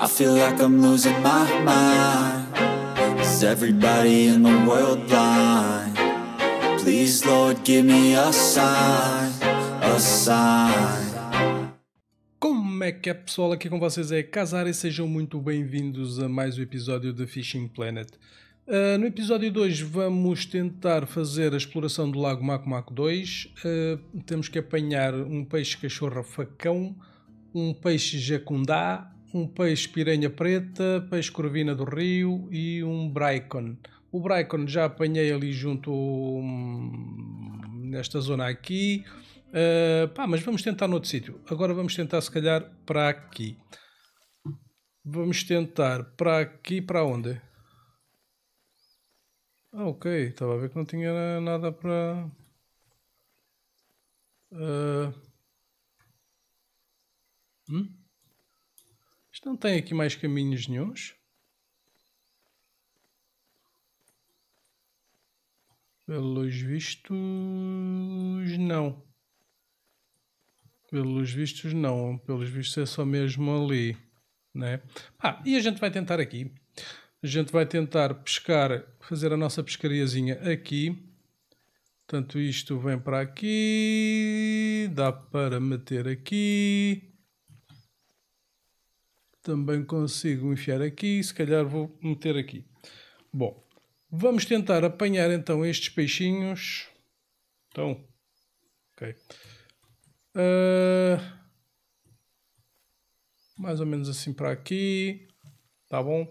I feel like I'm losing my mind. Is everybody in the world blind? Please, Lord, give me a sign, a sign. Como é que é pessoal? Aqui com vocês é Casar e sejam muito bem-vindos a mais um episódio de Fishing Planet. Uh, no episódio 2 vamos tentar fazer a exploração do lago Maco Maco 2. Uh, ah, temos que apanhar um peixe cachorra facão, um peixe jacundá um peixe piranha preta, peixe corvina do rio e um braicon. O braicon já apanhei ali junto hum, nesta zona aqui. Uh, pá, mas vamos tentar noutro sítio. Agora vamos tentar se calhar para aqui. Vamos tentar para aqui, para onde? Ah, ok. Estava a ver que não tinha nada para... Uh... Hum? Isto não tem aqui mais caminhos nenhums. Pelos vistos, não. Pelos vistos, não. Pelos vistos, é só mesmo ali. Né? Ah, e a gente vai tentar aqui. A gente vai tentar pescar, fazer a nossa pescariazinha aqui. Portanto, isto vem para aqui. Dá para meter aqui. Também consigo enfiar aqui, se calhar vou meter aqui. Bom, vamos tentar apanhar então estes peixinhos. Então, ok. Uh, mais ou menos assim para aqui. Tá bom?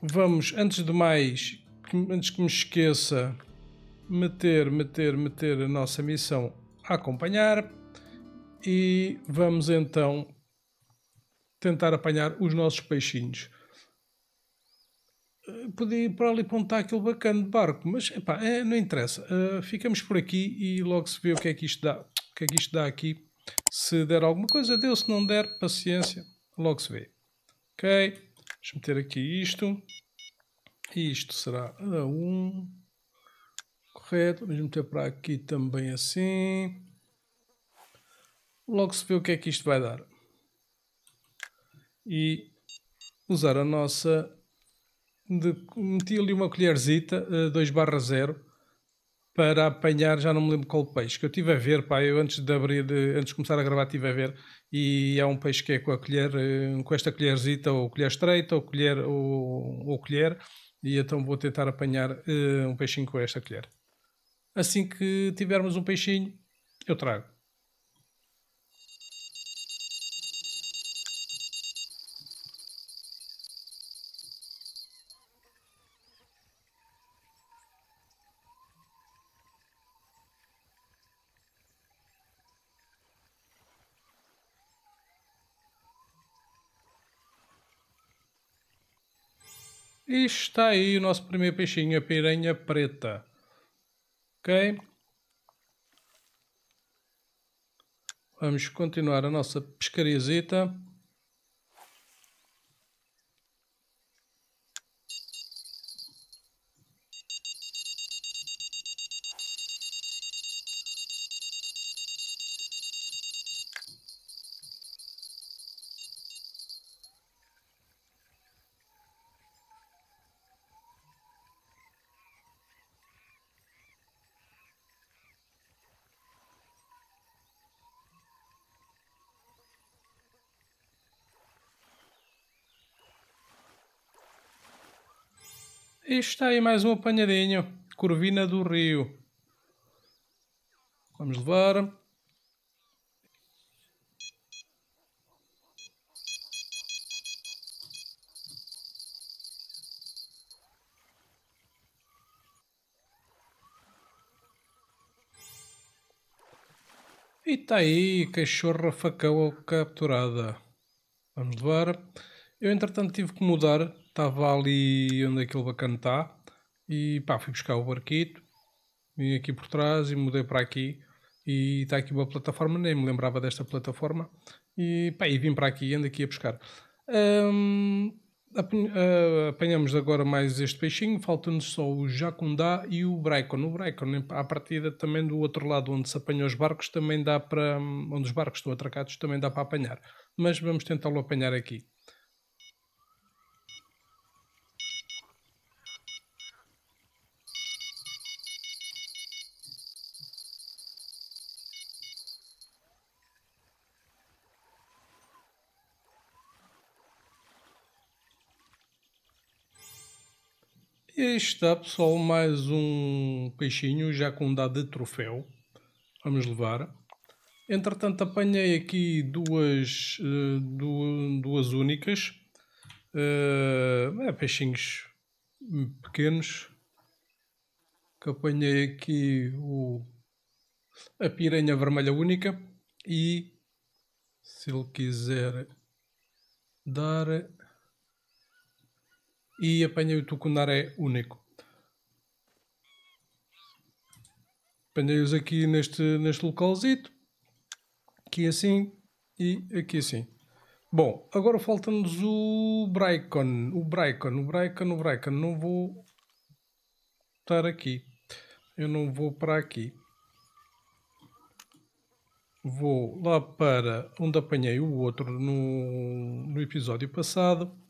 Vamos, antes de mais, antes que me esqueça, meter, meter, meter a nossa missão a acompanhar. E vamos então tentar apanhar os nossos peixinhos. Eh, podia ir para ali apontar aquele bacana de barco, mas epá, é, não interessa. Uh, ficamos por aqui e logo se vê o que é que isto dá. O que é que isto dá aqui? Se der alguma coisa, deu. Se não der, paciência, logo se vê. Ok? Deixa-me meter aqui isto. Isto será a 1. Correto. Vamos meter para aqui também assim. Logo se vê o que é que isto vai dar e usar a nossa. De, meti ali uma colherzita, 2 eh, barra 0, para apanhar, já não me lembro qual peixe, que eu tive a ver, pá, eu antes de abrir, de, antes de começar a gravar estive a ver, e há um peixe que é com a colher, eh, com esta colherzita, ou colher estreita, ou colher, ou, ou colher, e então vou tentar apanhar uh, um peixinho com esta colher. Assim que tivermos um peixinho, eu trago. E está aí o nosso primeiro peixinho, a piranha preta. Ok? Vamos continuar a nossa pescarizita. E está aí mais um apanhadinho. Corvina do Rio. Vamos levar. E está aí, cachorra facão capturada. Vamos levar. Eu entretanto tive que mudar Estava ali onde aquele é bacana está. E pá, fui buscar o barquito. Vim aqui por trás e mudei para aqui. E está aqui uma plataforma, nem me lembrava desta plataforma. E pá, e vim para aqui, ando aqui a pescar. Hum, ah, apanhamos agora mais este peixinho, falta-nos só o jacundá e o braicon. O braicon, à partida também do outro lado onde se apanham os barcos, também dá para, hum, onde os barcos estão atracados, também dá para apanhar. Mas vamos tentá-lo apanhar aqui. E aí está, pessoal, mais um peixinho já com dado de troféu. Vamos levar. Entretanto, apanhei aqui duas, eh, duas, únicas. Eh, é, peixinhos pequenos. Que apanhei aqui o, a piranha vermelha única. E, se ele quiser dar e apanhei o tucunaré único. Apanhei-os aqui neste, neste localzito, aqui assim e aqui assim. Bom, agora falta-nos o Brycon, o Brycon, o Brycon, o Brycon. Não vou estar aqui. Eu não vou para aqui. Vou lá para onde apanhei o outro no, no episódio passado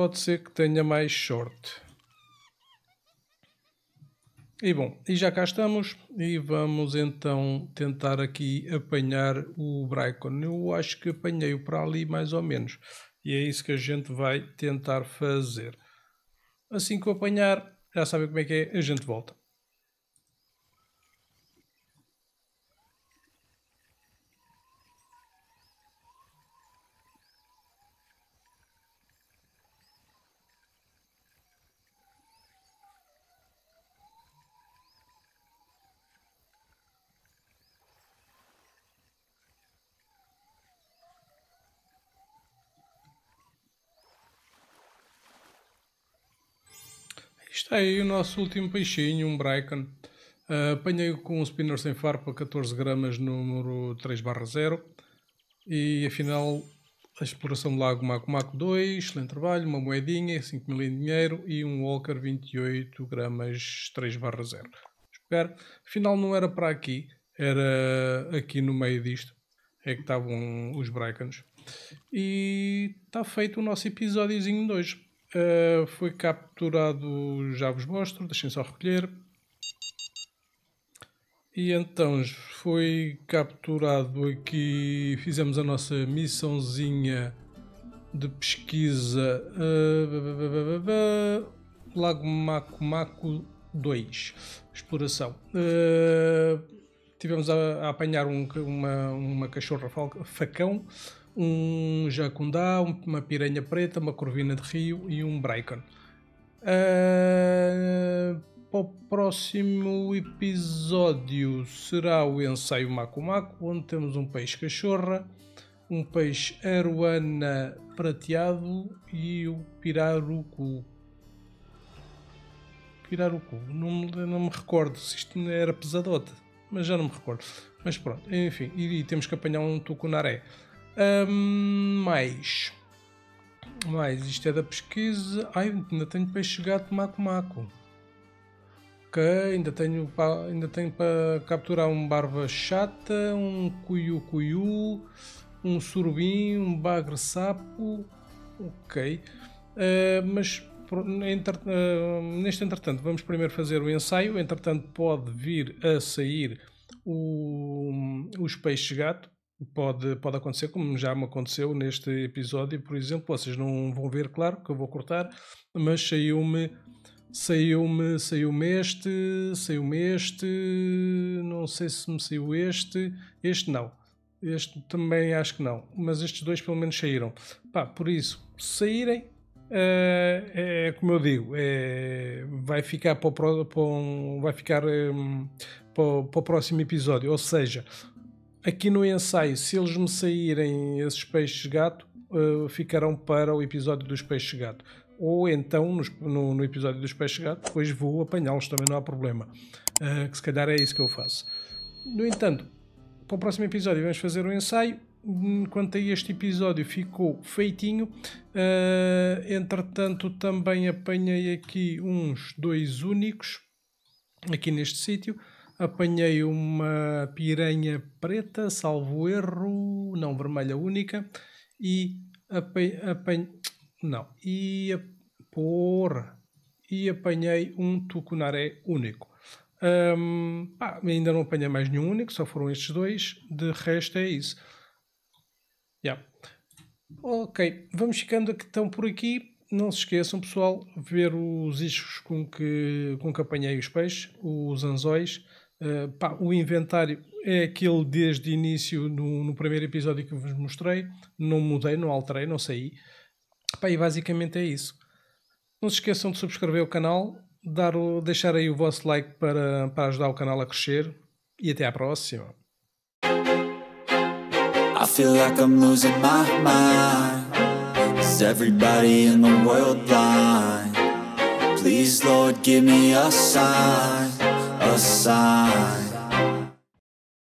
pode ser que tenha mais sorte. E bom, e já cá estamos e vamos então tentar aqui apanhar o Brycon. Eu acho que apanhei-o para ali mais ou menos e é isso que a gente vai tentar fazer. Assim que o apanhar, já sabem como é que é, a gente volta. Aí o nosso último peixinho, um Brycon. Uh, ah, apanhei com um spinner sem farpa, 14 gramas, número 3 barra 0. E afinal, a exploração do lago Mago Mago 2, excelente trabalho, uma moedinha, 5 mil em dinheiro e um Walker 28 gramas, 3 barra 0. Espero. Afinal, não era para aqui, era aqui no meio disto. É que estavam os Brycons. E está feito o nosso episódiozinho de hoje. Uh, foi capturado, já vos mostro, deixem só recolher. E então foi capturado aqui, fizemos a nossa missãozinha de pesquisa uh, Lago Maco Maco 2, exploração. Uh, tivemos a, a apanhar um, uma, uma cachorra facão um jacundá, uma piranha preta, uma corvina de rio e um bacon. Uh, ah, para o próximo episódio será o ensaio macumaco, onde temos um peixe cachorra, um peixe aruana prateado e o pirarucu. Pirarucu, não, não me recordo se isto era pesadote, mas já não me recordo. Mas pronto, enfim, e, e temos que apanhar um tucunaré. Um, mais. Mais. Isto é da pesquisa. Ai, ainda tenho para chegar de maco-maco. Ok, ainda tenho, para, ainda tenho para capturar um barba chata, um cuiu-cuiu, um surubim, um bagre sapo. Ok. Uh, mas entre, uh, neste entretanto, vamos primeiro fazer o ensaio. Entretanto, pode vir a sair o, os peixes-gato Pode, pode acontecer, como já me aconteceu neste episódio, por exemplo, vocês não vão ver, claro, que eu vou cortar, mas saiu-me saiu-me saiu-me este, saiu-me este, não sei se me saiu este, este não. Este também acho que não, mas estes dois pelo menos saíram. Pá, por isso, saírem, é, é como eu digo, é, vai ficar para o, para um, vai ficar hum, para, para o próximo episódio. Ou seja, Aqui no ensaio, se eles me saírem esses peixes-gato, uh, eh, ficarão para o episódio dos peixes-gato. Ou então, nos, no, no, episódio dos peixes-gato, depois vou apanhá-los, também não há problema. Uh, que se calhar é isso que eu faço. No entanto, para o próximo episódio vamos fazer um ensaio. Hum, quanto a este episódio, ficou feitinho. Uh, entretanto, também apanhei aqui uns dois únicos aqui neste sítio apanhei uma piranha preta, salvo erro, não vermelha única, e apanhei. não, e. Porra! E apanhei um tucunaré único. Um, pá, ainda não apanhei mais nenhum único, só foram estes dois, de resto é isso. Yeah. Ok, vamos ficando aqui, então por aqui. Não se esqueçam, pessoal, ver os iscos com que, com que apanhei os peixes, os anzóis. Eh, pá, o inventário é aquele desde o início, no, no, primeiro episódio que vos mostrei. Não mudei, não alterei, não saí. Pá, e basicamente é isso. Não se esqueçam de subscrever o canal, dar o, deixar aí o vosso like para, para ajudar o canal a crescer. E até à próxima. I feel like I'm losing my mind Is everybody in the world blind? Please Lord give me a sign other